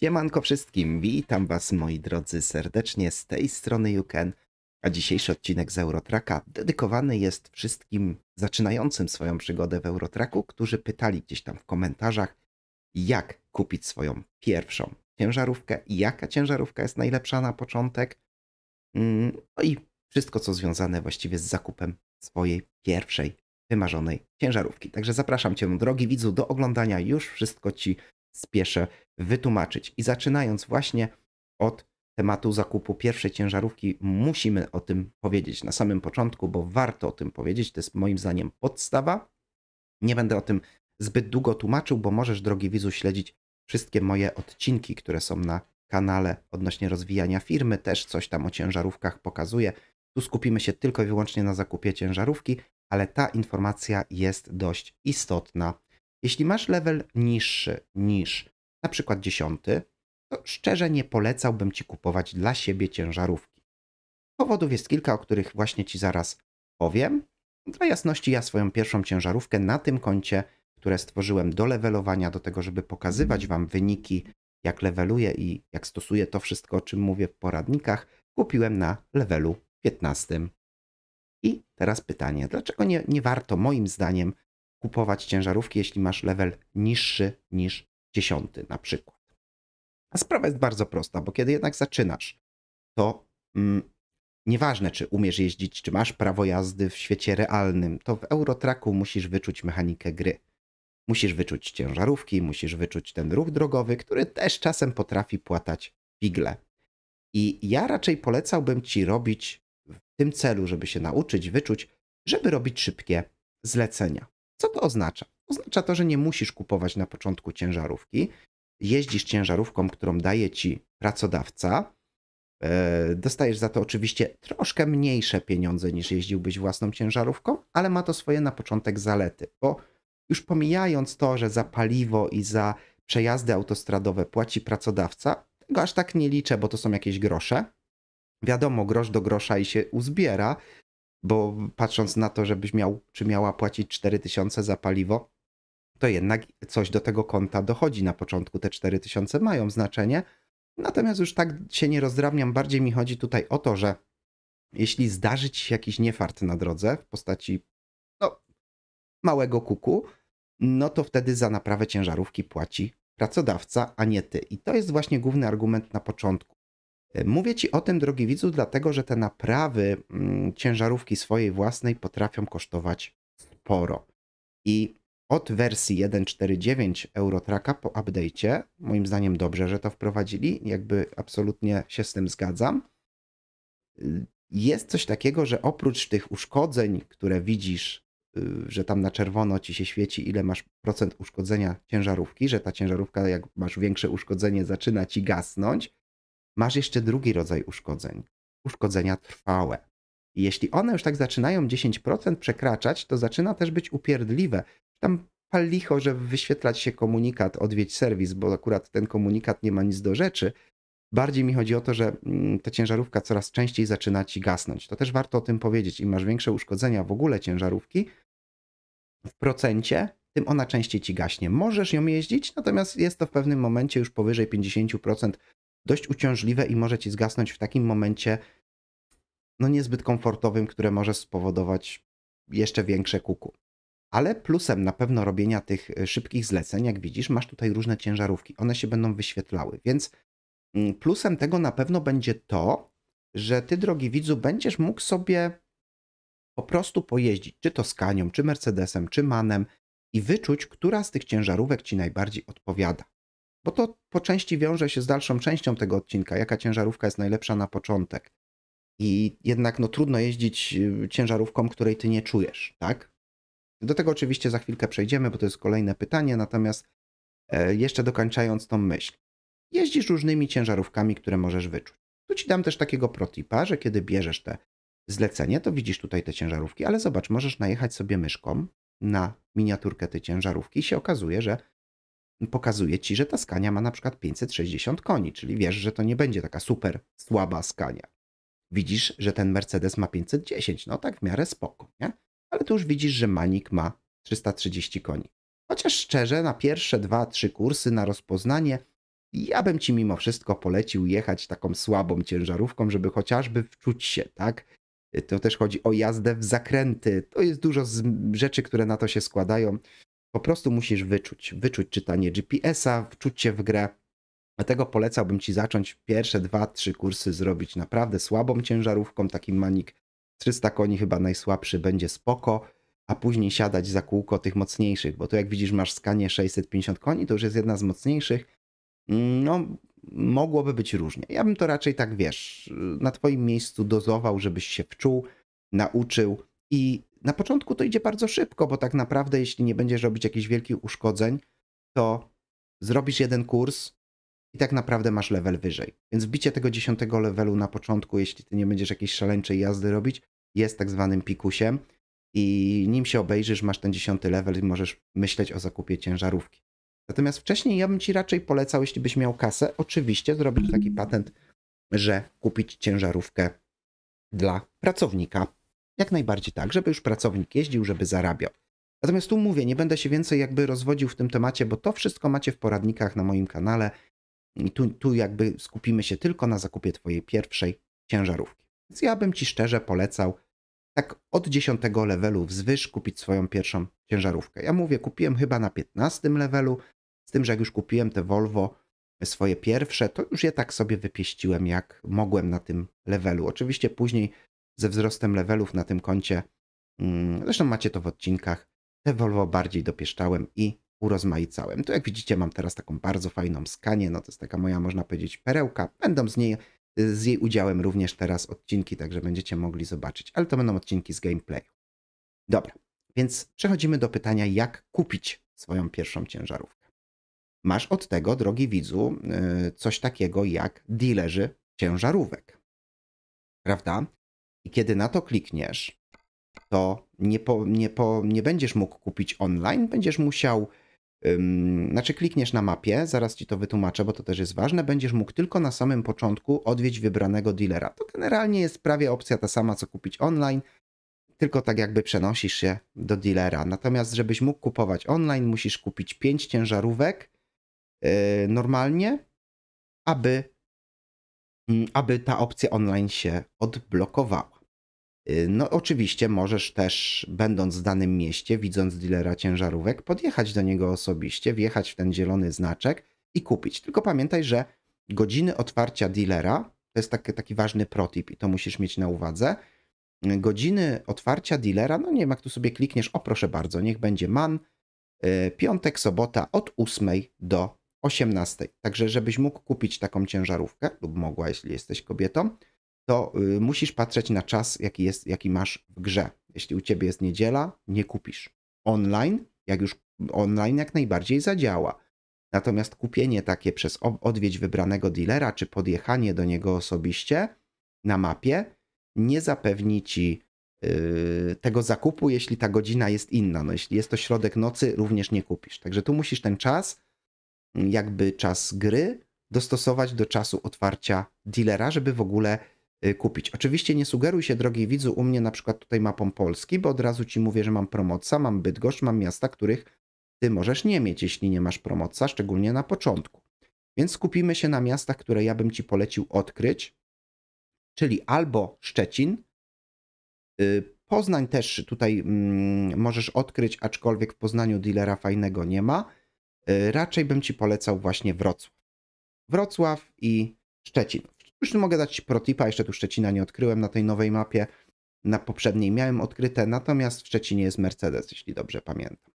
Siemanko wszystkim, witam was moi drodzy serdecznie z tej strony Juken, a dzisiejszy odcinek z Eurotraka dedykowany jest wszystkim zaczynającym swoją przygodę w Eurotraku, którzy pytali gdzieś tam w komentarzach, jak kupić swoją pierwszą ciężarówkę, jaka ciężarówka jest najlepsza na początek, mm, no i wszystko co związane właściwie z zakupem swojej pierwszej wymarzonej ciężarówki. Także zapraszam Cię, drogi widzu, do oglądania. Już wszystko Ci spieszę wytłumaczyć. I zaczynając właśnie od tematu zakupu pierwszej ciężarówki, musimy o tym powiedzieć na samym początku, bo warto o tym powiedzieć. To jest moim zdaniem podstawa. Nie będę o tym zbyt długo tłumaczył, bo możesz, drogi widzu, śledzić wszystkie moje odcinki, które są na kanale odnośnie rozwijania firmy. Też coś tam o ciężarówkach pokazuję. Tu skupimy się tylko i wyłącznie na zakupie ciężarówki, ale ta informacja jest dość istotna jeśli masz level niższy niż na przykład 10, to szczerze nie polecałbym ci kupować dla siebie ciężarówki. Powodów jest kilka, o których właśnie ci zaraz powiem. Dla jasności, ja swoją pierwszą ciężarówkę na tym koncie, które stworzyłem do levelowania, do tego, żeby pokazywać wam wyniki, jak leveluję i jak stosuję to wszystko, o czym mówię w poradnikach, kupiłem na levelu 15. I teraz pytanie, dlaczego nie, nie warto moim zdaniem kupować ciężarówki, jeśli masz level niższy niż 10 na przykład. A sprawa jest bardzo prosta, bo kiedy jednak zaczynasz, to mm, nieważne czy umiesz jeździć, czy masz prawo jazdy w świecie realnym, to w Eurotraku musisz wyczuć mechanikę gry. Musisz wyczuć ciężarówki, musisz wyczuć ten ruch drogowy, który też czasem potrafi płatać figle. I ja raczej polecałbym ci robić w tym celu, żeby się nauczyć, wyczuć, żeby robić szybkie zlecenia. Co to oznacza? Oznacza to, że nie musisz kupować na początku ciężarówki. Jeździsz ciężarówką, którą daje ci pracodawca. E, dostajesz za to oczywiście troszkę mniejsze pieniądze niż jeździłbyś własną ciężarówką, ale ma to swoje na początek zalety, bo już pomijając to, że za paliwo i za przejazdy autostradowe płaci pracodawca, tego aż tak nie liczę, bo to są jakieś grosze. Wiadomo, grosz do grosza i się uzbiera, bo patrząc na to, żebyś miał czy miała płacić 4000 za paliwo, to jednak coś do tego konta dochodzi na początku. Te 4000 mają znaczenie, natomiast już tak się nie rozdrabniam. Bardziej mi chodzi tutaj o to, że jeśli zdarzyć się jakiś niefart na drodze w postaci no, małego kuku, no to wtedy za naprawę ciężarówki płaci pracodawca, a nie ty. I to jest właśnie główny argument na początku. E, mówię Ci o tym, drogi widzu, dlatego że te naprawy mm, ciężarówki swojej własnej potrafią kosztować sporo. I od wersji 1.4.9 Eurotraka po update'cie, moim zdaniem dobrze, że to wprowadzili, jakby absolutnie się z tym zgadzam. Y, jest coś takiego, że oprócz tych uszkodzeń, które widzisz, y, że tam na czerwono ci się świeci, ile masz procent uszkodzenia ciężarówki, że ta ciężarówka, jak masz większe uszkodzenie, zaczyna ci gasnąć, masz jeszcze drugi rodzaj uszkodzeń. Uszkodzenia trwałe. I jeśli one już tak zaczynają 10% przekraczać, to zaczyna też być upierdliwe. Tam pal licho, że wyświetlać się komunikat odwiedź serwis, bo akurat ten komunikat nie ma nic do rzeczy. Bardziej mi chodzi o to, że mm, ta ciężarówka coraz częściej zaczyna ci gasnąć. To też warto o tym powiedzieć. Im masz większe uszkodzenia w ogóle ciężarówki w procencie, tym ona częściej ci gaśnie. Możesz ją jeździć, natomiast jest to w pewnym momencie już powyżej 50%, dość uciążliwe i może ci zgasnąć w takim momencie, no niezbyt komfortowym, które może spowodować jeszcze większe kuku. Ale plusem na pewno robienia tych y, szybkich zleceń, jak widzisz, masz tutaj różne ciężarówki, one się będą wyświetlały, więc mm, plusem tego na pewno będzie to, że ty, drogi widzu, będziesz mógł sobie po prostu pojeździć, czy to czy Mercedesem, czy Manem i wyczuć, która z tych ciężarówek ci najbardziej odpowiada. Bo to po części wiąże się z dalszą częścią tego odcinka, jaka ciężarówka jest najlepsza na początek. I jednak no, trudno jeździć y, ciężarówką, której ty nie czujesz, tak? Do tego oczywiście za chwilkę przejdziemy, bo to jest kolejne pytanie, natomiast e, jeszcze dokończając tą myśl. Jeździsz różnymi ciężarówkami, które możesz wyczuć. Tu ci dam też takiego protipa, że kiedy bierzesz te zlecenie, to widzisz tutaj te ciężarówki, ale zobacz, możesz najechać sobie myszką na miniaturkę tej ciężarówki i się okazuje, że pokazuje ci, że ta Skania ma na przykład 560 koni, czyli wiesz, że to nie będzie taka super słaba Skania. Widzisz, że ten Mercedes ma 510, no tak w miarę spoko, nie? Ale tu już widzisz, że Manik ma 330 koni. Chociaż szczerze, na pierwsze dwa, trzy kursy na rozpoznanie, ja bym ci mimo wszystko polecił jechać taką słabą ciężarówką, żeby chociażby wczuć się, tak? To też chodzi o jazdę w zakręty. To jest dużo rzeczy, które na to się składają. Po prostu musisz wyczuć, wyczuć czytanie GPS-a, wczuć się w grę. Dlatego polecałbym Ci zacząć pierwsze dwa, trzy kursy zrobić naprawdę słabą ciężarówką, takim manik 300 koni chyba najsłabszy będzie spoko, a później siadać za kółko tych mocniejszych, bo tu jak widzisz masz skanie 650 koni, to już jest jedna z mocniejszych. No, mogłoby być różnie. Ja bym to raczej tak, wiesz, na Twoim miejscu dozował, żebyś się wczuł, nauczył i na początku to idzie bardzo szybko, bo tak naprawdę, jeśli nie będziesz robić jakichś wielkich uszkodzeń, to zrobisz jeden kurs i tak naprawdę masz level wyżej. Więc wbicie tego dziesiątego levelu na początku, jeśli ty nie będziesz jakiejś szaleńczej jazdy robić, jest tak zwanym pikusiem i nim się obejrzysz, masz ten dziesiąty level i możesz myśleć o zakupie ciężarówki. Natomiast wcześniej ja bym ci raczej polecał, jeśli byś miał kasę, oczywiście zrobić taki patent, że kupić ciężarówkę dla pracownika jak najbardziej tak, żeby już pracownik jeździł, żeby zarabiał. Natomiast tu mówię, nie będę się więcej jakby rozwodził w tym temacie, bo to wszystko macie w poradnikach na moim kanale i tu, tu jakby skupimy się tylko na zakupie twojej pierwszej ciężarówki. Więc ja bym ci szczerze polecał tak od 10 levelu wzwyż kupić swoją pierwszą ciężarówkę. Ja mówię, kupiłem chyba na 15 levelu, z tym, że jak już kupiłem te Volvo swoje pierwsze, to już je tak sobie wypieściłem jak mogłem na tym levelu. Oczywiście później ze wzrostem levelów na tym koncie. Mm, zresztą macie to w odcinkach. Te Volvo bardziej dopieszczałem i urozmaicałem. Tu jak widzicie mam teraz taką bardzo fajną skanię, no to jest taka moja można powiedzieć perełka. Będą z niej y, z jej udziałem również teraz odcinki, także będziecie mogli zobaczyć, ale to będą odcinki z gameplayu. Dobra, więc przechodzimy do pytania, jak kupić swoją pierwszą ciężarówkę. Masz od tego, drogi widzu, y, coś takiego jak dealerzy ciężarówek. Prawda? I kiedy na to klikniesz, to nie, po, nie, po, nie będziesz mógł kupić online, będziesz musiał, ym, znaczy klikniesz na mapie, zaraz ci to wytłumaczę, bo to też jest ważne, będziesz mógł tylko na samym początku odwiedzić wybranego dealera. To generalnie jest prawie opcja ta sama, co kupić online, tylko tak jakby przenosisz się do dealera. Natomiast, żebyś mógł kupować online, musisz kupić 5 ciężarówek yy, normalnie, aby Mm, aby ta opcja online się odblokowała. Y, no, oczywiście możesz też, będąc w danym mieście, widząc dilera ciężarówek, podjechać do niego osobiście, wjechać w ten zielony znaczek i kupić. Tylko pamiętaj, że godziny otwarcia dilera, to jest taki, taki ważny protip i to musisz mieć na uwadze. Y, godziny otwarcia dilera, no nie wiem, jak tu sobie klikniesz, o proszę bardzo, niech będzie man, y, piątek, sobota od 8 do 18. Także, żebyś mógł kupić taką ciężarówkę, lub mogła, jeśli jesteś kobietą, to y, musisz patrzeć na czas, jaki, jest, jaki masz w grze. Jeśli u ciebie jest niedziela, nie kupisz. Online, jak już online, jak najbardziej zadziała. Natomiast kupienie takie przez odwiedź wybranego dealera, czy podjechanie do niego osobiście na mapie, nie zapewni ci y, tego zakupu, jeśli ta godzina jest inna. No, jeśli jest to środek nocy, również nie kupisz. Także tu musisz ten czas jakby czas gry dostosować do czasu otwarcia dealera, żeby w ogóle y, kupić. Oczywiście nie sugeruj się, drogi widzu, u mnie na przykład tutaj mapą Polski, bo od razu ci mówię, że mam promocja, mam Bydgoszcz, mam miasta, których ty możesz nie mieć, jeśli nie masz promocja, szczególnie na początku. Więc skupimy się na miastach, które ja bym ci polecił odkryć, czyli albo Szczecin, y, Poznań też tutaj mm, możesz odkryć, aczkolwiek w Poznaniu dealera fajnego nie ma. E, raczej bym ci polecał właśnie Wrocław. Wrocław i Szczecin. Już mogę dać protipa, jeszcze tu Szczecina nie odkryłem na tej nowej mapie. Na poprzedniej miałem odkryte, natomiast w Szczecinie jest Mercedes, jeśli dobrze pamiętam.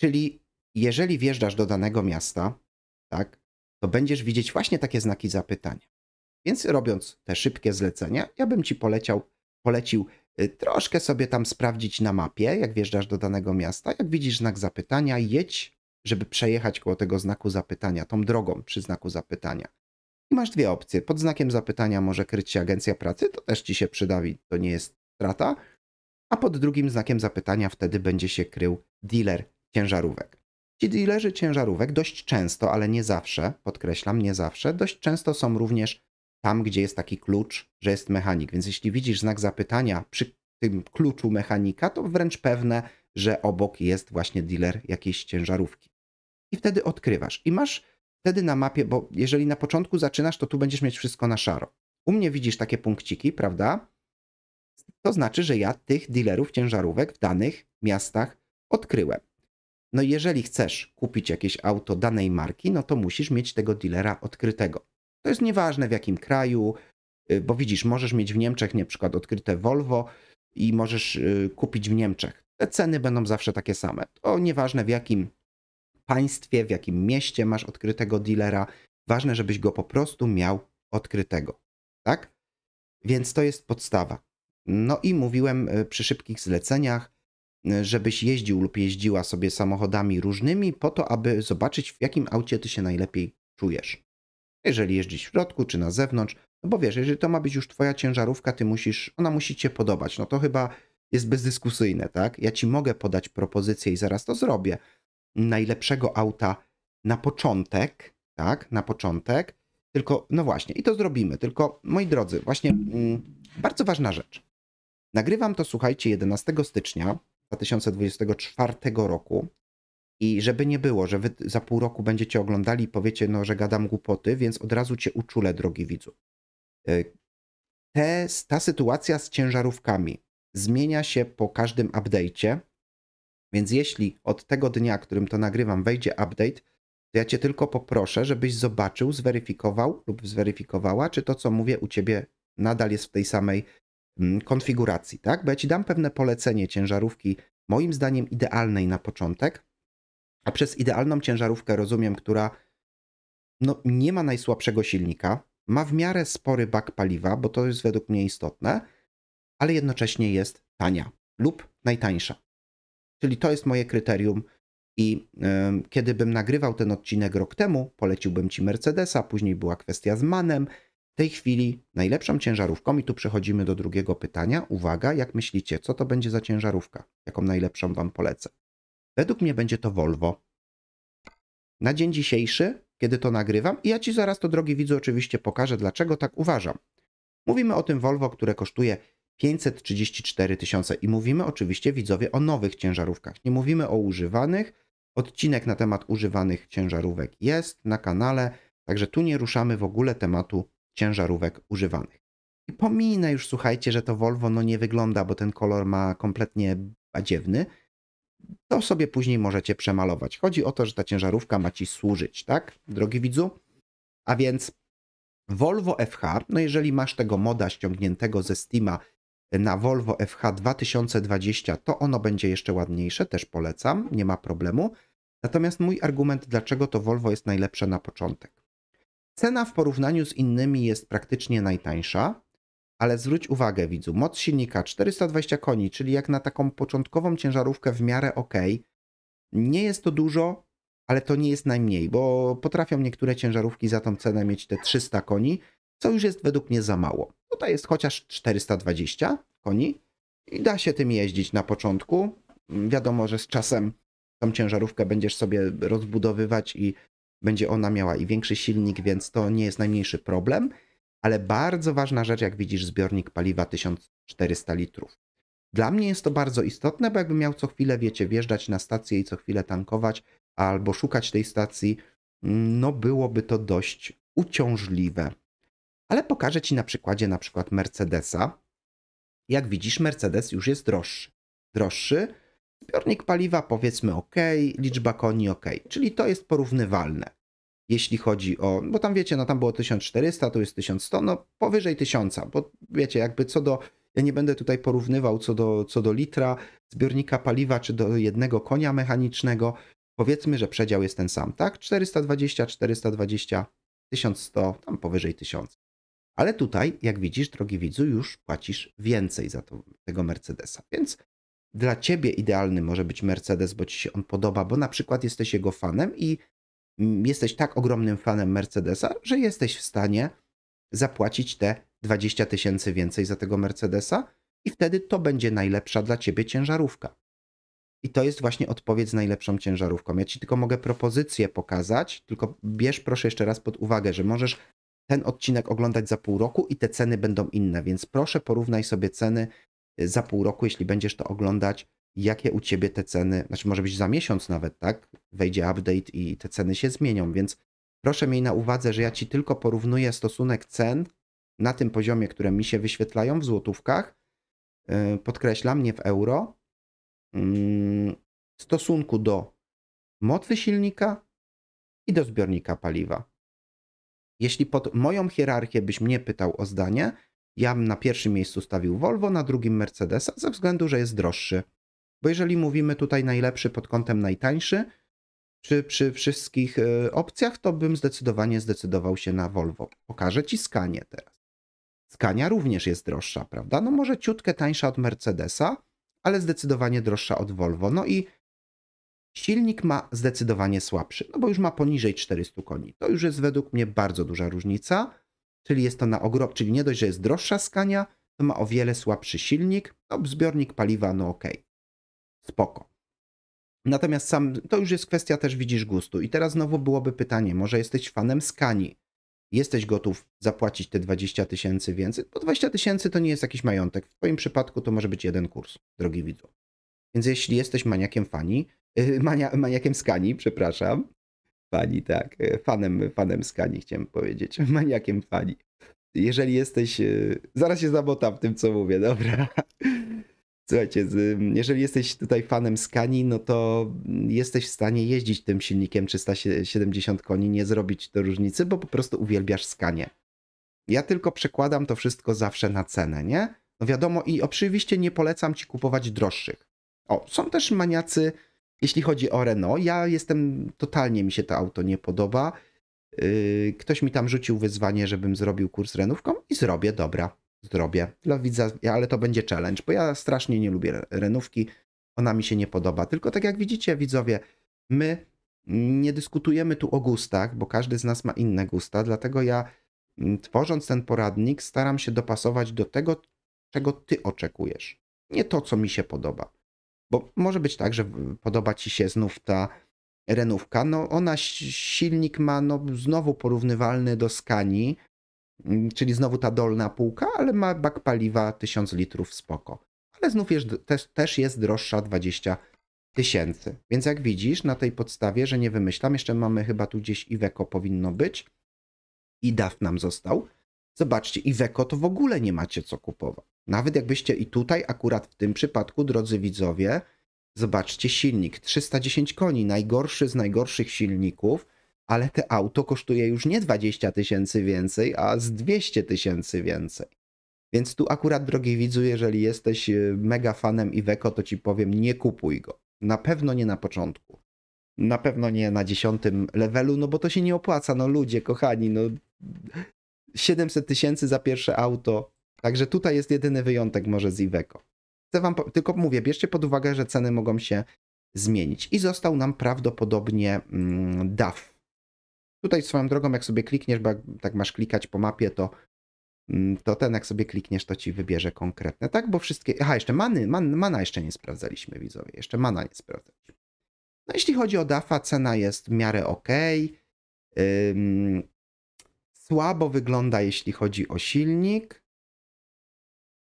Czyli jeżeli wjeżdżasz do danego miasta, tak, to będziesz widzieć właśnie takie znaki zapytania. Więc robiąc te szybkie zlecenia, ja bym ci poleciał, polecił y, troszkę sobie tam sprawdzić na mapie, jak wjeżdżasz do danego miasta. Jak widzisz znak zapytania, jedź żeby przejechać koło tego znaku zapytania, tą drogą przy znaku zapytania. I masz dwie opcje. Pod znakiem zapytania może kryć się agencja pracy, to też ci się przyda, to nie jest strata. A pod drugim znakiem zapytania wtedy będzie się krył dealer ciężarówek. Ci dealerzy ciężarówek dość często, ale nie zawsze, podkreślam, nie zawsze, dość często są również tam, gdzie jest taki klucz, że jest mechanik. Więc jeśli widzisz znak zapytania przy tym kluczu mechanika, to wręcz pewne, że obok jest właśnie dealer jakiejś ciężarówki. I wtedy odkrywasz. I masz wtedy na mapie, bo jeżeli na początku zaczynasz, to tu będziesz mieć wszystko na szaro. U mnie widzisz takie punkciki, prawda? To znaczy, że ja tych dealerów ciężarówek w danych miastach odkryłem. No jeżeli chcesz kupić jakieś auto danej marki, no to musisz mieć tego dealera odkrytego. To jest nieważne w jakim kraju, y, bo widzisz, możesz mieć w Niemczech na przykład odkryte Volvo i możesz y, kupić w Niemczech te ceny będą zawsze takie same. To nieważne w jakim państwie, w jakim mieście masz odkrytego dealera, ważne, żebyś go po prostu miał odkrytego, tak? Więc to jest podstawa. No i mówiłem e, przy szybkich zleceniach, e, żebyś jeździł lub jeździła sobie samochodami różnymi, po to, aby zobaczyć, w jakim aucie ty się najlepiej czujesz. Jeżeli jeździsz w środku czy na zewnątrz, no bo wiesz, jeżeli to ma być już twoja ciężarówka, ty musisz, ona musi cię podobać. No to chyba jest bezdyskusyjne, tak? Ja ci mogę podać propozycję i zaraz to zrobię. Najlepszego auta na początek, tak? Na początek, tylko, no właśnie, i to zrobimy. Tylko, moi drodzy, właśnie mm, bardzo ważna rzecz. Nagrywam to, słuchajcie, 11 stycznia 2024 roku. I żeby nie było, że wy za pół roku będziecie oglądali i powiecie, no, że gadam głupoty, więc od razu cię uczulę, drogi widzu. Y, te, ta sytuacja z ciężarówkami, zmienia się po każdym update'cie. Więc jeśli od tego dnia, którym to nagrywam, wejdzie update, to ja Cię tylko poproszę, żebyś zobaczył, zweryfikował lub zweryfikowała, czy to, co mówię u Ciebie, nadal jest w tej samej mm, konfiguracji, tak? Bo ja Ci dam pewne polecenie ciężarówki, moim zdaniem idealnej na początek, a przez idealną ciężarówkę rozumiem, która no, nie ma najsłabszego silnika, ma w miarę spory bak paliwa, bo to jest według mnie istotne, ale jednocześnie jest tania lub najtańsza. Czyli to jest moje kryterium. I yy, kiedy bym nagrywał ten odcinek rok temu, poleciłbym ci Mercedesa, później była kwestia z Manem. W tej chwili najlepszą ciężarówką, i tu przechodzimy do drugiego pytania. Uwaga, jak myślicie, co to będzie za ciężarówka? Jaką najlepszą wam polecę? Według mnie będzie to Volvo. Na dzień dzisiejszy, kiedy to nagrywam, i ja ci zaraz to, drogi widzu, oczywiście pokażę, dlaczego tak uważam. Mówimy o tym Volvo, które kosztuje 534 tysiące. I mówimy oczywiście, widzowie, o nowych ciężarówkach. Nie mówimy o używanych. Odcinek na temat używanych ciężarówek jest na kanale, także tu nie ruszamy w ogóle tematu ciężarówek używanych. I pominę już, słuchajcie, że to Volvo no nie wygląda, bo ten kolor ma kompletnie badziewny. To sobie później możecie przemalować. Chodzi o to, że ta ciężarówka ma ci służyć, tak, drogi widzu? A więc Volvo FH, no jeżeli masz tego moda ściągniętego ze Steama na Volvo FH 2020, to ono będzie jeszcze ładniejsze, też polecam, nie ma problemu. Natomiast mój argument, dlaczego to Volvo jest najlepsze na początek. Cena w porównaniu z innymi jest praktycznie najtańsza, ale zwróć uwagę, widzu, moc silnika 420 koni, czyli jak na taką początkową ciężarówkę w miarę ok. Nie jest to dużo, ale to nie jest najmniej, bo potrafią niektóre ciężarówki za tą cenę mieć te 300 koni, co już jest według mnie za mało. Tutaj jest chociaż 420 koni i da się tym jeździć na początku. Wiadomo, że z czasem tą ciężarówkę będziesz sobie rozbudowywać i będzie ona miała i większy silnik, więc to nie jest najmniejszy problem. Ale bardzo ważna rzecz, jak widzisz, zbiornik paliwa 1400 litrów. Dla mnie jest to bardzo istotne, bo jakbym miał co chwilę, wiecie, wjeżdżać na stację i co chwilę tankować albo szukać tej stacji, no byłoby to dość uciążliwe ale pokażę Ci na przykładzie na przykład Mercedesa. Jak widzisz, Mercedes już jest droższy. Droższy, zbiornik paliwa powiedzmy ok, liczba koni ok, czyli to jest porównywalne. Jeśli chodzi o, no bo tam wiecie, no tam było 1400, tu jest 1100, no powyżej 1000, bo wiecie, jakby co do, ja nie będę tutaj porównywał co do, co do litra zbiornika paliwa, czy do jednego konia mechanicznego, powiedzmy, że przedział jest ten sam, tak? 420, 420, 1100, tam powyżej 1000. Ale tutaj, jak widzisz, drogi widzu, już płacisz więcej za to, tego Mercedesa. Więc dla ciebie idealny może być Mercedes, bo ci się on podoba, bo na przykład jesteś jego fanem i mm, jesteś tak ogromnym fanem Mercedesa, że jesteś w stanie zapłacić te 20 tysięcy więcej za tego Mercedesa i wtedy to będzie najlepsza dla ciebie ciężarówka. I to jest właśnie odpowiedź z najlepszą ciężarówką. Ja ci tylko mogę propozycję pokazać, tylko bierz proszę jeszcze raz pod uwagę, że możesz ten odcinek oglądać za pół roku i te ceny będą inne, więc proszę porównaj sobie ceny y, za pół roku, jeśli będziesz to oglądać, jakie u ciebie te ceny, znaczy może być za miesiąc nawet, tak? Wejdzie update i te ceny się zmienią, więc proszę miej na uwadze, że ja ci tylko porównuję stosunek cen na tym poziomie, które mi się wyświetlają w złotówkach, y, podkreślam, nie w euro, mm, w stosunku do motwy silnika i do zbiornika paliwa. Jeśli pod moją hierarchię byś mnie pytał o zdanie, ja bym na pierwszym miejscu stawił Volvo, na drugim Mercedesa, ze względu, że jest droższy. Bo jeżeli mówimy tutaj najlepszy pod kątem najtańszy, czy przy wszystkich y, opcjach, to bym zdecydowanie zdecydował się na Volvo. Pokażę Ci skanie teraz. Skania również jest droższa, prawda? No może ciutkę tańsza od Mercedesa, ale zdecydowanie droższa od Volvo. No i Silnik ma zdecydowanie słabszy, no bo już ma poniżej 400 koni. To już jest według mnie bardzo duża różnica, czyli jest to na ogrom, czyli nie dość, że jest droższa skania, to ma o wiele słabszy silnik, no zbiornik paliwa, no ok, spoko. Natomiast sam, to już jest kwestia też widzisz gustu. I teraz znowu byłoby pytanie, może jesteś fanem skani, jesteś gotów zapłacić te 20 tysięcy więcej, bo 20 tysięcy to nie jest jakiś majątek. W twoim przypadku to może być jeden kurs, drogi widzu. Więc jeśli jesteś maniakiem fani, E, mania, maniakiem Skani, przepraszam. Fani, tak. E, fanem, fanem Skani chciałem powiedzieć. Maniakiem Fani. Jeżeli jesteś... E, zaraz się zabotam w tym, co mówię, dobra. Słuchajcie, jeżeli jesteś tutaj fanem Skani, no to jesteś w stanie jeździć tym silnikiem 370 koni, nie zrobić to różnicy, bo po prostu uwielbiasz Skanie. Ja tylko przekładam to wszystko zawsze na cenę, nie? No wiadomo i oczywiście nie polecam ci kupować droższych. O, są też maniacy jeśli chodzi o Renault, ja jestem, totalnie mi się to auto nie podoba. Yy, ktoś mi tam rzucił wyzwanie, żebym zrobił kurs Renówką i zrobię, dobra, zrobię. Dla widza, ale to będzie challenge, bo ja strasznie nie lubię Renówki, ona mi się nie podoba. Tylko tak jak widzicie widzowie, my nie dyskutujemy tu o gustach, bo każdy z nas ma inne gusta, dlatego ja mm, tworząc ten poradnik staram się dopasować do tego, czego ty oczekujesz, nie to, co mi się podoba. Bo może być tak, że podoba ci się znów ta renówka. No ona silnik ma no, znowu porównywalny do Skani, mm, czyli znowu ta dolna półka, ale ma bak paliwa 1000 litrów spoko. Ale znów jest, też, też jest droższa 20 tysięcy. Więc jak widzisz, na tej podstawie, że nie wymyślam, jeszcze mamy chyba tu gdzieś Iveco powinno być i DAF nam został. Zobaczcie, Iveco to w ogóle nie macie co kupować. Nawet jakbyście i tutaj, akurat w tym przypadku, drodzy widzowie, zobaczcie silnik 310 koni, najgorszy z najgorszych silników, ale te auto kosztuje już nie 20 tysięcy więcej, a z 200 tysięcy więcej. Więc tu akurat, drogi widzu, jeżeli jesteś y, mega fanem Iveco, to ci powiem, nie kupuj go. Na pewno nie na początku. Na pewno nie na dziesiątym levelu, no bo to się nie opłaca. No ludzie, kochani, no 700 tysięcy za pierwsze auto, Także tutaj jest jedyny wyjątek może z Iveco. Chcę wam, po... tylko mówię, bierzcie pod uwagę, że ceny mogą się zmienić. I został nam prawdopodobnie mm, DAF. Tutaj swoją drogą, jak sobie klikniesz, bo jak tak masz klikać po mapie, to, mm, to ten, jak sobie klikniesz, to ci wybierze konkretne, tak? Bo wszystkie... Aha, jeszcze many, man, mana jeszcze nie sprawdzaliśmy, widzowie. Jeszcze mana nie sprawdzaliśmy. No jeśli chodzi o DAFa, cena jest w miarę ok. Ym... Słabo wygląda, jeśli chodzi o silnik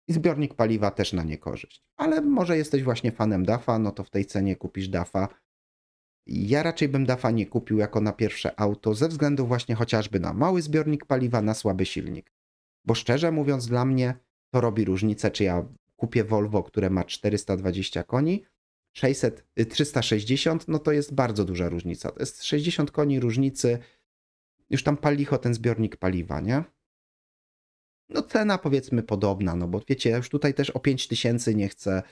i zbiornik paliwa też na niekorzyść. Ale może jesteś właśnie fanem DAFA, no to w tej cenie kupisz DAFA. Ja raczej bym DAFA nie kupił jako na pierwsze auto, ze względu właśnie chociażby na mały zbiornik paliwa, na słaby silnik. Bo szczerze mówiąc, dla mnie to robi różnicę, czy ja kupię Volvo, które ma 420 koni, 600, 360, y, no to jest bardzo duża różnica. To jest 60 koni różnicy, już tam palicho ten zbiornik paliwa, nie? no cena powiedzmy podobna, no bo wiecie, ja już tutaj też o 5000 nie chcę,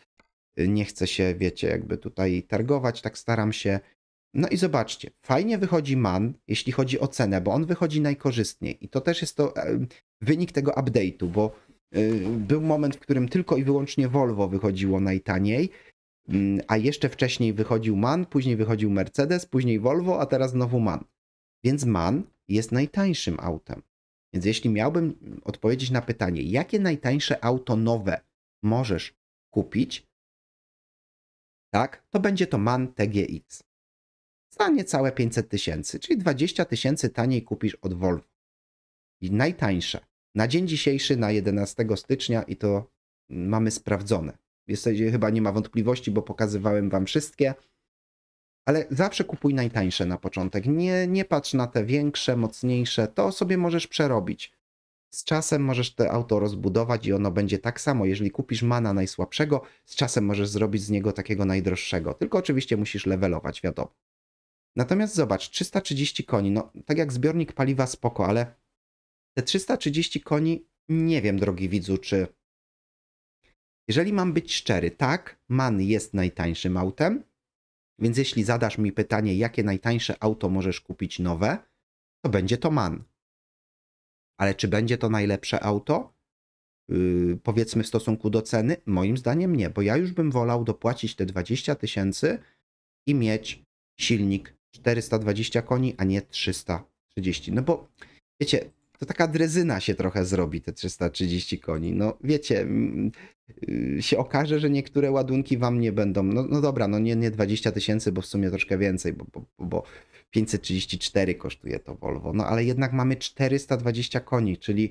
nie chcę się, wiecie, jakby tutaj targować, tak staram się. No i zobaczcie, fajnie wychodzi MAN, jeśli chodzi o cenę, bo on wychodzi najkorzystniej i to też jest to e, wynik tego update'u, bo e, był moment, w którym tylko i wyłącznie Volvo wychodziło najtaniej, mm, a jeszcze wcześniej wychodził MAN, później wychodził Mercedes, później Volvo, a teraz znowu MAN. Więc MAN jest najtańszym autem. Więc jeśli miałbym odpowiedzieć na pytanie, jakie najtańsze auto nowe możesz kupić, tak, to będzie to MAN TGX. Za niecałe 500 tysięcy, czyli 20 tysięcy taniej kupisz od Volvo. I najtańsze. Na dzień dzisiejszy, na 11 stycznia, i to mm, mamy sprawdzone. Jest, chyba nie ma wątpliwości, bo pokazywałem Wam wszystkie ale zawsze kupuj najtańsze na początek. Nie, nie patrz na te większe, mocniejsze. To sobie możesz przerobić. Z czasem możesz te auto rozbudować i ono będzie tak samo. Jeżeli kupisz mana najsłabszego, z czasem możesz zrobić z niego takiego najdroższego. Tylko oczywiście musisz levelować, wiadomo. Natomiast zobacz, 330 koni, no tak jak zbiornik paliwa spoko, ale te 330 koni, nie wiem drogi widzu, czy... Jeżeli mam być szczery, tak, man jest najtańszym autem, więc jeśli zadasz mi pytanie, jakie najtańsze auto możesz kupić nowe, to będzie to MAN. Ale czy będzie to najlepsze auto? Yy, powiedzmy w stosunku do ceny? Moim zdaniem nie, bo ja już bym wolał dopłacić te 20 tysięcy i mieć silnik 420 koni, a nie 330. No bo wiecie, to taka drezyna się trochę zrobi, te 330 koni. No wiecie, mm, y, się okaże, że niektóre ładunki wam nie będą. No, no dobra, no nie, nie 20 tysięcy, bo w sumie troszkę więcej, bo, bo, bo 534 kosztuje to Volvo. No ale jednak mamy 420 koni, czyli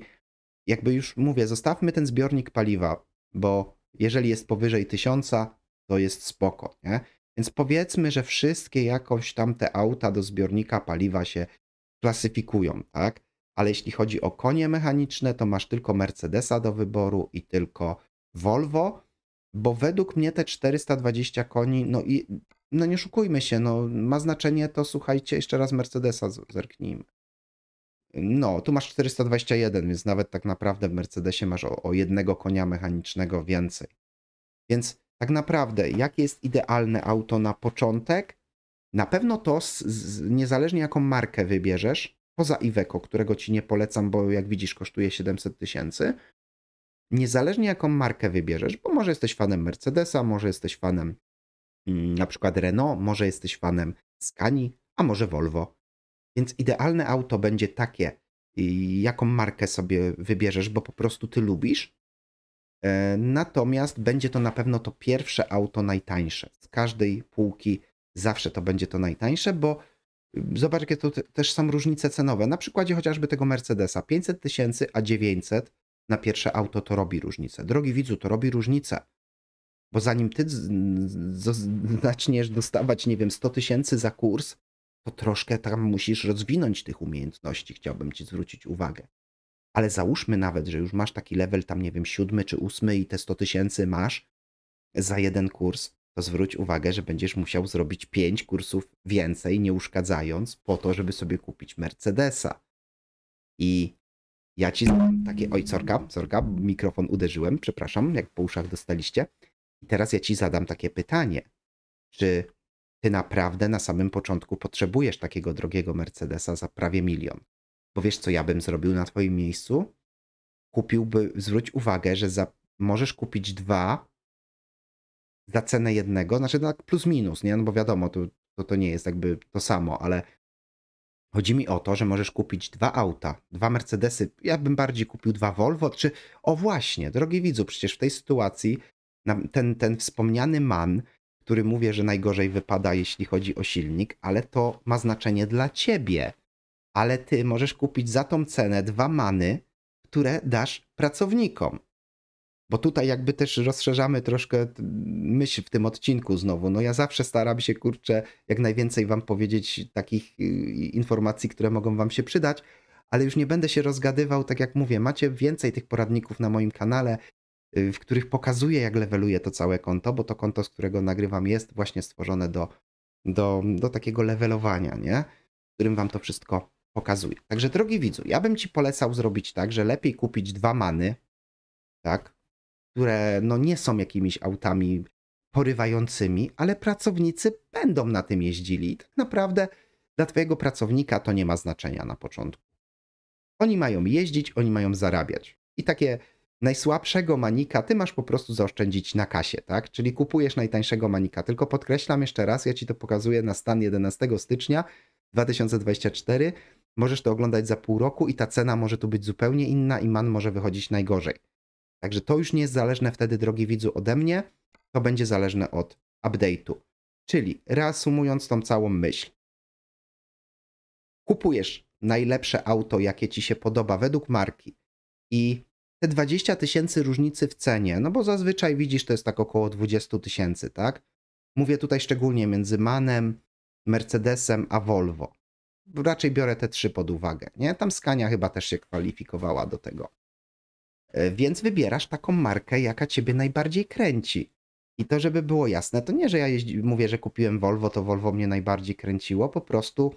jakby już mówię, zostawmy ten zbiornik paliwa, bo jeżeli jest powyżej 1000, to jest spoko, nie? Więc powiedzmy, że wszystkie jakoś tam te auta do zbiornika paliwa się klasyfikują, tak? ale jeśli chodzi o konie mechaniczne, to masz tylko Mercedesa do wyboru i tylko Volvo, bo według mnie te 420 koni, no i no nie szukujmy się, no ma znaczenie to, słuchajcie, jeszcze raz Mercedesa zerknijmy. No, tu masz 421, więc nawet tak naprawdę w Mercedesie masz o, o jednego konia mechanicznego więcej. Więc tak naprawdę, jakie jest idealne auto na początek? Na pewno to, z, z, niezależnie jaką markę wybierzesz, poza Iveco, którego ci nie polecam, bo jak widzisz kosztuje 700 tysięcy, niezależnie jaką markę wybierzesz, bo może jesteś fanem Mercedesa, może jesteś fanem mm, na przykład Renault, może jesteś fanem Scani, a może Volvo. Więc idealne auto będzie takie, jaką markę sobie wybierzesz, bo po prostu ty lubisz. E, natomiast będzie to na pewno to pierwsze auto najtańsze. Z każdej półki zawsze to będzie to najtańsze, bo Zobacz, jakie to też są różnice cenowe. Na przykładzie chociażby tego Mercedesa. 500 tysięcy, a 900 na pierwsze auto to robi różnicę. Drogi widzu, to robi różnicę. Bo zanim ty zaczniesz dostawać, nie wiem, 100 tysięcy za kurs, to troszkę tam musisz rozwinąć tych umiejętności, chciałbym ci zwrócić uwagę. Ale załóżmy nawet, że już masz taki level tam, nie wiem, siódmy czy ósmy i te 100 tysięcy masz za jeden kurs, to zwróć uwagę, że będziesz musiał zrobić 5 kursów więcej, nie uszkadzając, po to, żeby sobie kupić Mercedesa. I ja ci znam takie. Oj, sorka, sorka, mikrofon uderzyłem, przepraszam, jak po uszach dostaliście. I teraz ja ci zadam takie pytanie. Czy ty naprawdę na samym początku potrzebujesz takiego drogiego Mercedesa za prawie milion? Bo wiesz, co ja bym zrobił na twoim miejscu? Kupiłby, zwróć uwagę, że za, możesz kupić dwa za cenę jednego, znaczy tak plus minus, nie? No bo wiadomo, to, to, to nie jest jakby to samo, ale chodzi mi o to, że możesz kupić dwa auta, dwa Mercedesy, ja bym bardziej kupił dwa Volvo, czy o właśnie, drogi widzu, przecież w tej sytuacji ten, ten wspomniany man, który mówię, że najgorzej wypada, jeśli chodzi o silnik, ale to ma znaczenie dla ciebie. Ale ty możesz kupić za tą cenę dwa many, które dasz pracownikom. Bo tutaj jakby też rozszerzamy troszkę myśl w tym odcinku znowu. No ja zawsze staram się, kurczę, jak najwięcej wam powiedzieć takich y, informacji, które mogą wam się przydać, ale już nie będę się rozgadywał, tak jak mówię, macie więcej tych poradników na moim kanale, y, w których pokazuję, jak leveluje to całe konto, bo to konto, z którego nagrywam, jest właśnie stworzone do, do, do takiego levelowania, nie? W którym wam to wszystko pokazuję. Także drogi widzu, ja bym ci polecał zrobić tak, że lepiej kupić dwa many, tak? które no nie są jakimiś autami porywającymi, ale pracownicy będą na tym jeździli. I tak naprawdę dla Twojego pracownika to nie ma znaczenia na początku. Oni mają jeździć, oni mają zarabiać. I takie najsłabszego manika ty masz po prostu zaoszczędzić na kasie, tak? Czyli kupujesz najtańszego manika. Tylko podkreślam jeszcze raz, ja ci to pokazuję na stan 11 stycznia 2024. Możesz to oglądać za pół roku i ta cena może tu być zupełnie inna i man może wychodzić najgorzej. Także to już nie jest zależne wtedy, drogi widzu, ode mnie, to będzie zależne od update'u. Czyli reasumując tą całą myśl. Kupujesz najlepsze auto, jakie ci się podoba według marki i te 20 tysięcy różnicy w cenie, no bo zazwyczaj widzisz, to jest tak około 20 tysięcy, tak? Mówię tutaj szczególnie między Manem, Mercedesem a Volvo. Raczej biorę te trzy pod uwagę, nie? Tam Skania chyba też się kwalifikowała do tego. E, więc wybierasz taką markę, jaka ciebie najbardziej kręci. I to, żeby było jasne, to nie, że ja jeździ, mówię, że kupiłem Volvo, to Volvo mnie najbardziej kręciło, po prostu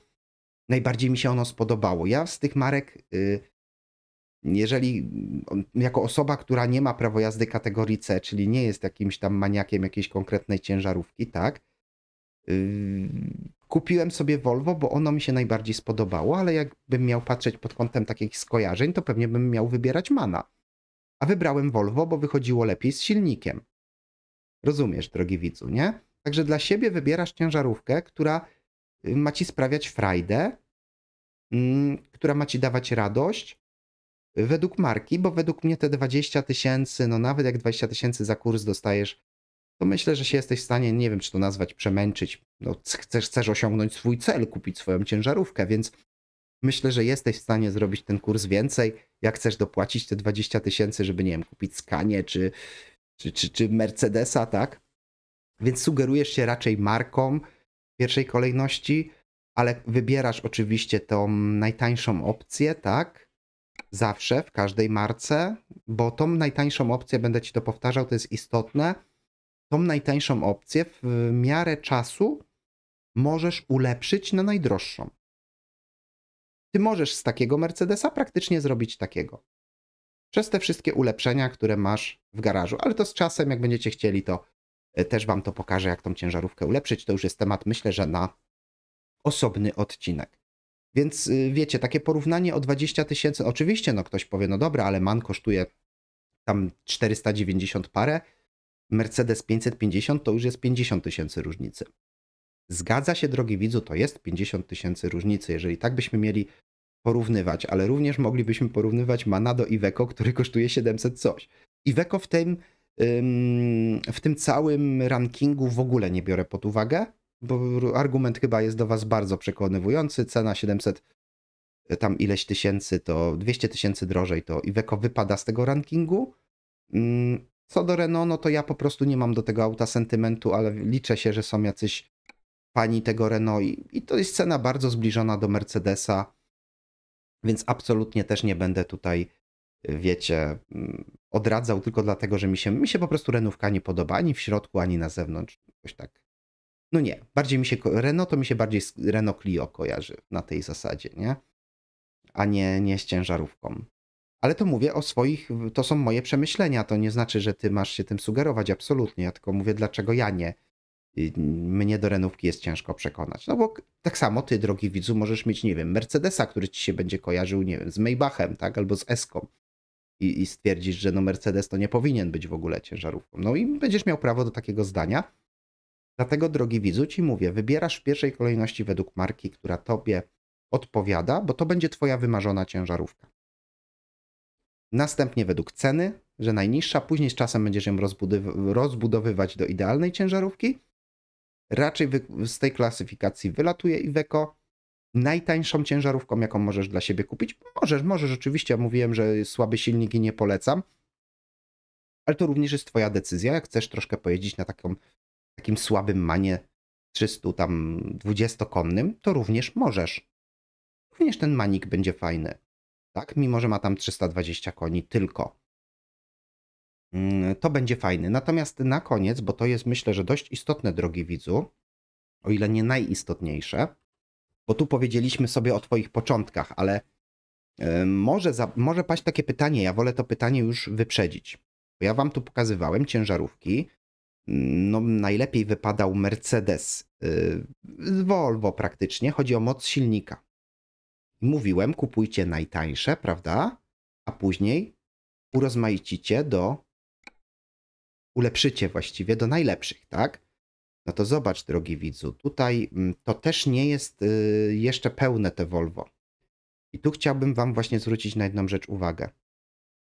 najbardziej mi się ono spodobało. Ja z tych marek, y, jeżeli jako osoba, która nie ma prawo jazdy kategorii C, czyli nie jest jakimś tam maniakiem jakiejś konkretnej ciężarówki, tak, y, kupiłem sobie Volvo, bo ono mi się najbardziej spodobało, ale jakbym miał patrzeć pod kątem takich skojarzeń, to pewnie bym miał wybierać Mana a wybrałem Volvo, bo wychodziło lepiej z silnikiem. Rozumiesz, drogi widzu, nie? Także dla siebie wybierasz ciężarówkę, która y, ma ci sprawiać frajdę, mm, która ma ci dawać radość y, według marki, bo według mnie te 20 tysięcy, no nawet jak 20 tysięcy za kurs dostajesz, to myślę, że się jesteś w stanie, nie wiem czy to nazwać, przemęczyć. No, chcesz, chcesz osiągnąć swój cel, kupić swoją ciężarówkę, więc myślę, że jesteś w stanie zrobić ten kurs więcej, jak chcesz dopłacić te 20 tysięcy, żeby, nie wiem, kupić skanie czy, czy, czy, czy Mercedesa, tak? Więc sugerujesz się raczej marką w pierwszej kolejności, ale wybierasz oczywiście tą najtańszą opcję, tak? Zawsze w każdej marce, bo tą najtańszą opcję, będę ci to powtarzał, to jest istotne. Tą najtańszą opcję w miarę czasu możesz ulepszyć na najdroższą. Ty możesz z takiego Mercedesa praktycznie zrobić takiego. Przez te wszystkie ulepszenia, które masz w garażu, ale to z czasem, jak będziecie chcieli, to e, też Wam to pokażę, jak tą ciężarówkę ulepszyć. To już jest temat, myślę, że na osobny odcinek. Więc y, wiecie, takie porównanie o 20 tysięcy, oczywiście, no ktoś powie, no dobra, ale man kosztuje tam 490 parę, Mercedes 550 to już jest 50 tysięcy różnicy. Zgadza się, drogi widzu, to jest 50 tysięcy różnicy, jeżeli tak byśmy mieli porównywać, ale również moglibyśmy porównywać Manado i Iveco, który kosztuje 700 coś. Iveco w tym, w tym całym rankingu w ogóle nie biorę pod uwagę, bo argument chyba jest do Was bardzo przekonywujący. Cena 700 y, tam ileś tysięcy, to 200 tysięcy drożej, to Iveco wypada z tego rankingu. Co do Renault, no to ja po prostu nie mam do tego auta sentymentu, ale liczę się, że są jacyś pani tego Renault i to jest cena bardzo zbliżona do Mercedesa, więc absolutnie też nie będę tutaj, y, wiecie, mm, odradzał tylko dlatego, że mi się, mi się po prostu Renówka nie podoba, ani w środku, ani na zewnątrz, jakoś tak. No nie, bardziej mi się, Renault to mi się bardziej z Renault Clio kojarzy na tej zasadzie, nie? A nie, nie z ciężarówką. Ale to mówię o swoich, to są moje przemyślenia, to nie znaczy, że ty masz się tym sugerować, absolutnie, ja tylko mówię, dlaczego ja nie mnie do renówki jest ciężko przekonać. No bo tak samo ty, drogi widzu, możesz mieć, nie wiem, Mercedesa, który ci się będzie kojarzył, nie wiem, z Maybachem, tak, albo z Eską. I, I stwierdzisz, że no Mercedes to nie powinien być w ogóle ciężarówką. No i będziesz miał prawo do takiego zdania. Dlatego, drogi widzu, ci mówię, wybierasz w pierwszej kolejności według marki, która tobie odpowiada, bo to będzie twoja wymarzona ciężarówka. Następnie według ceny, że najniższa, później z czasem będziesz ją rozbudowywać do idealnej ciężarówki, raczej z tej klasyfikacji wylatuje Iveco najtańszą ciężarówką, jaką możesz dla siebie kupić. Możesz, może rzeczywiście, ja mówiłem, że słaby silnik i nie polecam, ale to również jest twoja decyzja, jak chcesz troszkę pojeździć na taką, takim słabym manie 300 tam 20-konnym, to również możesz. Również ten manik będzie fajny, tak? Mimo, że ma tam 320 koni tylko. Mm, to będzie fajny. Natomiast na koniec, bo to jest myślę, że dość istotne, drogi widzu, o ile nie najistotniejsze, bo tu powiedzieliśmy sobie o Twoich początkach, ale e, może, za, może paść takie pytanie, ja wolę to pytanie już wyprzedzić. Bo ja Wam tu pokazywałem ciężarówki, mm, no, najlepiej wypadał Mercedes, y, Volvo praktycznie, chodzi o moc silnika. Mówiłem, kupujcie najtańsze, prawda? A później urozmaicicie do ulepszycie właściwie do najlepszych, tak? No to zobacz, drogi widzu, tutaj mm, to też nie jest y, jeszcze pełne te Volvo. I tu chciałbym Wam właśnie zwrócić na jedną rzecz uwagę.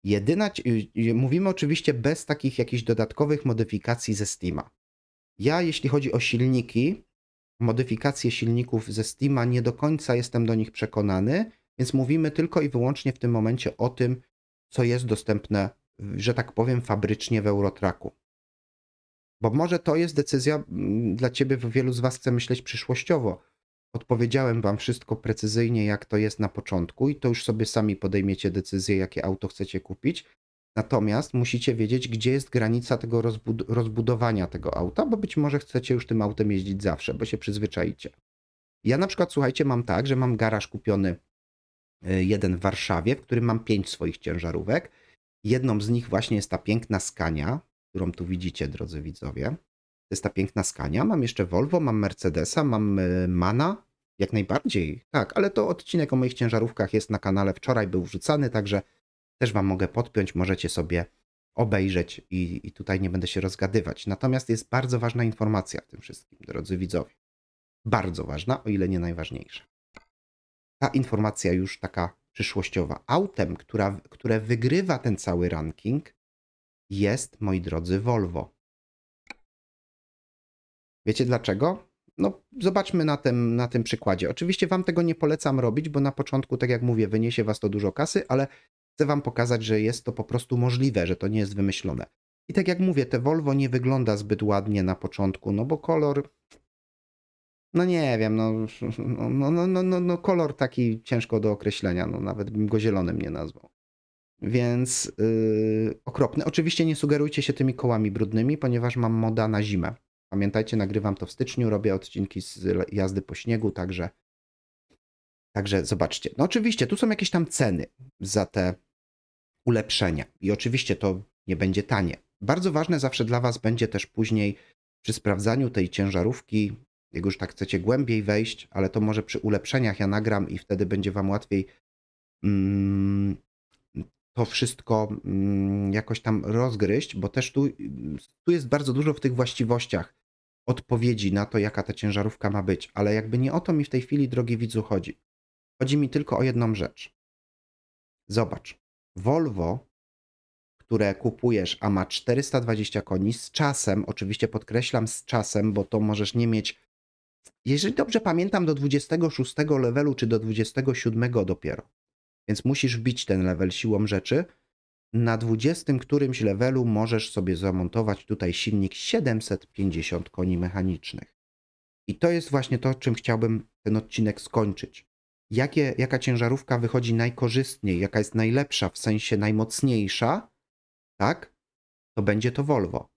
Jedyna, y, y, mówimy oczywiście bez takich jakichś dodatkowych modyfikacji ze Steama. Ja, jeśli chodzi o silniki, modyfikacje silników ze Steama, nie do końca jestem do nich przekonany, więc mówimy tylko i wyłącznie w tym momencie o tym, co jest dostępne, że tak powiem, fabrycznie w Eurotraku. Bo może to jest decyzja mm, dla ciebie, wielu z was chce myśleć przyszłościowo. Odpowiedziałem wam wszystko precyzyjnie, jak to jest na początku, i to już sobie sami podejmiecie decyzję, jakie auto chcecie kupić. Natomiast musicie wiedzieć, gdzie jest granica tego rozbud rozbudowania tego auta, bo być może chcecie już tym autem jeździć zawsze, bo się przyzwyczaicie. Ja na przykład, słuchajcie, mam tak, że mam garaż kupiony e, jeden w Warszawie, w którym mam pięć swoich ciężarówek. Jedną z nich właśnie jest ta piękna Skania, którą tu widzicie, drodzy widzowie. To jest ta piękna Skania. Mam jeszcze Volvo, mam Mercedesa, mam e, Mana. Jak najbardziej, tak, ale to odcinek o moich ciężarówkach jest na kanale. Wczoraj był wrzucany, także też Wam mogę podpiąć. Możecie sobie obejrzeć i, i tutaj nie będę się rozgadywać. Natomiast jest bardzo ważna informacja w tym wszystkim, drodzy widzowie. Bardzo ważna, o ile nie najważniejsza. Ta informacja już taka przyszłościowa. Autem, która, które wygrywa ten cały ranking, jest, moi drodzy, Volvo. Wiecie dlaczego? No, zobaczmy na tym, na tym przykładzie. Oczywiście Wam tego nie polecam robić, bo na początku, tak jak mówię, wyniesie Was to dużo kasy, ale chcę Wam pokazać, że jest to po prostu możliwe, że to nie jest wymyślone. I tak jak mówię, te Volvo nie wygląda zbyt ładnie na początku, no bo kolor. No nie wiem, no, no, no, no, no, no, no kolor taki ciężko do określenia, no nawet bym go zielonym nie nazwał. Więc yy, okropne. Oczywiście nie sugerujcie się tymi kołami brudnymi, ponieważ mam moda na zimę. Pamiętajcie, nagrywam to w styczniu, robię odcinki z jazdy po śniegu, także Także zobaczcie. No oczywiście, tu są jakieś tam ceny za te ulepszenia. I oczywiście to nie będzie tanie. Bardzo ważne zawsze dla Was będzie też później przy sprawdzaniu tej ciężarówki, jak już tak chcecie głębiej wejść, ale to może przy ulepszeniach ja nagram i wtedy będzie Wam łatwiej mm, to wszystko mm, jakoś tam rozgryźć, bo też tu, tu jest bardzo dużo w tych właściwościach odpowiedzi na to, jaka ta ciężarówka ma być, ale jakby nie o to mi w tej chwili, drogi widzu, chodzi. Chodzi mi tylko o jedną rzecz. Zobacz, Volvo, które kupujesz, a ma 420 koni, z czasem, oczywiście podkreślam z czasem, bo to możesz nie mieć, jeżeli dobrze pamiętam, do 26 levelu czy do 27 dopiero. Więc musisz wbić ten level siłą rzeczy. Na 20 którymś levelu możesz sobie zamontować tutaj silnik 750 koni mechanicznych. I to jest właśnie to, czym chciałbym ten odcinek skończyć. Jakie, jaka ciężarówka wychodzi najkorzystniej, jaka jest najlepsza, w sensie najmocniejsza, tak? To będzie to Volvo.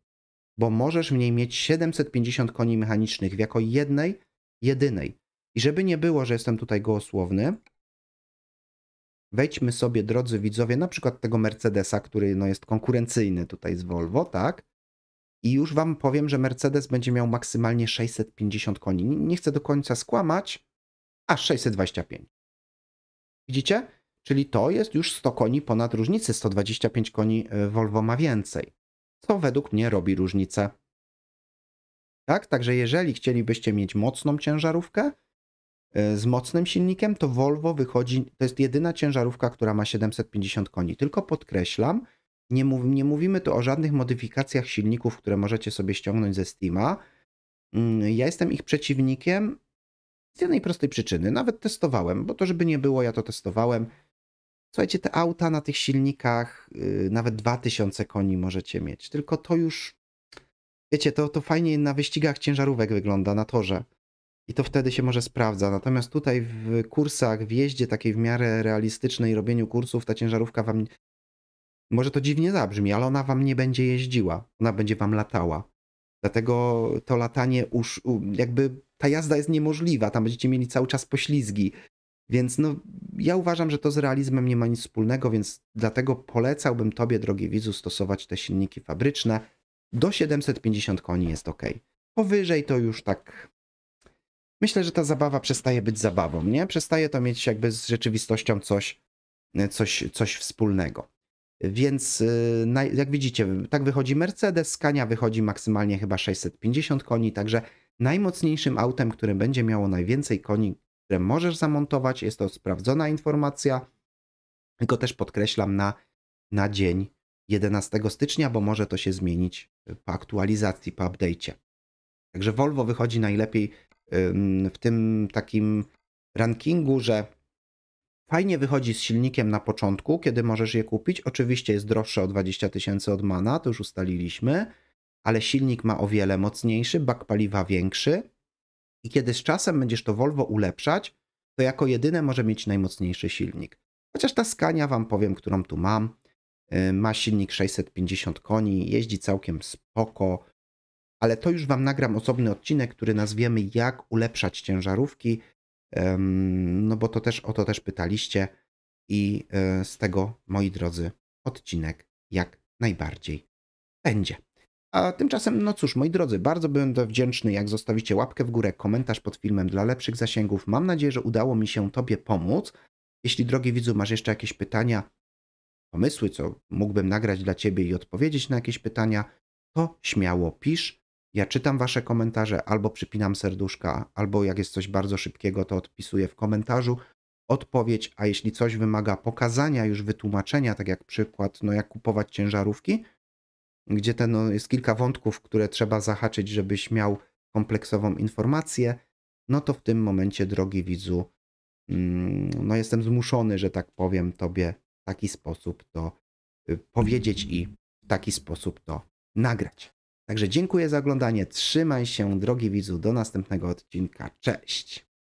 Bo możesz w niej mieć 750 koni mechanicznych w jako jednej, jedynej. I żeby nie było, że jestem tutaj gołosłowny, wejdźmy sobie, drodzy widzowie, na przykład tego Mercedesa, który no, jest konkurencyjny tutaj z Volvo, tak? I już wam powiem, że Mercedes będzie miał maksymalnie 650 koni. Nie chcę do końca skłamać, a 625. Widzicie? Czyli to jest już 100 koni ponad różnicy, 125 koni e, Volvo ma więcej. Co według mnie robi różnicę. Tak, także jeżeli chcielibyście mieć mocną ciężarówkę, E, z mocnym silnikiem, to Volvo wychodzi, to jest jedyna ciężarówka, która ma 750 koni. Tylko podkreślam, nie, mów, nie mówimy tu o żadnych modyfikacjach silników, które możecie sobie ściągnąć ze Steama. Mm, ja jestem ich przeciwnikiem z jednej prostej przyczyny. Nawet testowałem, bo to żeby nie było, ja to testowałem. Słuchajcie, te auta na tych silnikach y, nawet 2000 koni możecie mieć. Tylko to już, wiecie, to, to fajnie na wyścigach ciężarówek wygląda, na torze i to wtedy się może sprawdza. Natomiast tutaj w kursach, w jeździe takiej w miarę realistycznej, robieniu kursów, ta ciężarówka wam, może to dziwnie zabrzmi, ale ona wam nie będzie jeździła, ona będzie wam latała. Dlatego to latanie, już, jakby ta jazda jest niemożliwa, tam będziecie mieli cały czas poślizgi. Więc no, ja uważam, że to z realizmem nie ma nic wspólnego, więc dlatego polecałbym Tobie, drogi widzu, stosować te silniki fabryczne. Do 750 koni jest ok. Powyżej to już tak myślę, że ta zabawa przestaje być zabawą, nie? Przestaje to mieć jakby z rzeczywistością coś, e, coś, coś wspólnego. Więc e, jak widzicie, tak wychodzi Mercedes, Scania wychodzi maksymalnie chyba 650 koni, także najmocniejszym autem, które będzie miało najwięcej koni, które możesz zamontować, jest to sprawdzona informacja. Tylko też podkreślam na, na dzień 11 stycznia, bo może to się zmienić po aktualizacji, po update'cie. Także Volvo wychodzi najlepiej w tym takim rankingu, że fajnie wychodzi z silnikiem na początku, kiedy możesz je kupić. Oczywiście jest droższe o 20 tysięcy od mana, to już ustaliliśmy, ale silnik ma o wiele mocniejszy, bak paliwa większy. I kiedy z czasem będziesz to Volvo ulepszać, to jako jedyne może mieć najmocniejszy silnik. Chociaż ta Scania, wam powiem, którą tu mam, y, ma silnik 650 koni, jeździ całkiem spoko, ale to już Wam nagram osobny odcinek, który nazwiemy jak ulepszać ciężarówki, no bo to też o to też pytaliście i e, z tego, moi drodzy, odcinek jak najbardziej będzie. A tymczasem, no cóż, moi drodzy, bardzo będę wdzięczny, jak zostawicie łapkę w górę, komentarz pod filmem dla lepszych zasięgów. Mam nadzieję, że udało mi się Tobie pomóc. Jeśli, drogi widzu, masz jeszcze jakieś pytania, pomysły, co mógłbym nagrać dla Ciebie i odpowiedzieć na jakieś pytania, to śmiało pisz. Ja czytam Wasze komentarze, albo przypinam serduszka, albo jak jest coś bardzo szybkiego, to odpisuję w komentarzu odpowiedź, a jeśli coś wymaga pokazania, już wytłumaczenia, tak jak przykład, no jak kupować ciężarówki, gdzie ten, no, jest kilka wątków, które trzeba zahaczyć, żebyś miał kompleksową informację, no to w tym momencie, drogi widzu, mm, no jestem zmuszony, że tak powiem, tobie w taki sposób to y, powiedzieć i w taki sposób to nagrać. Także dziękuję za oglądanie. Trzymaj się, drogi widzu. Do następnego odcinka. Cześć.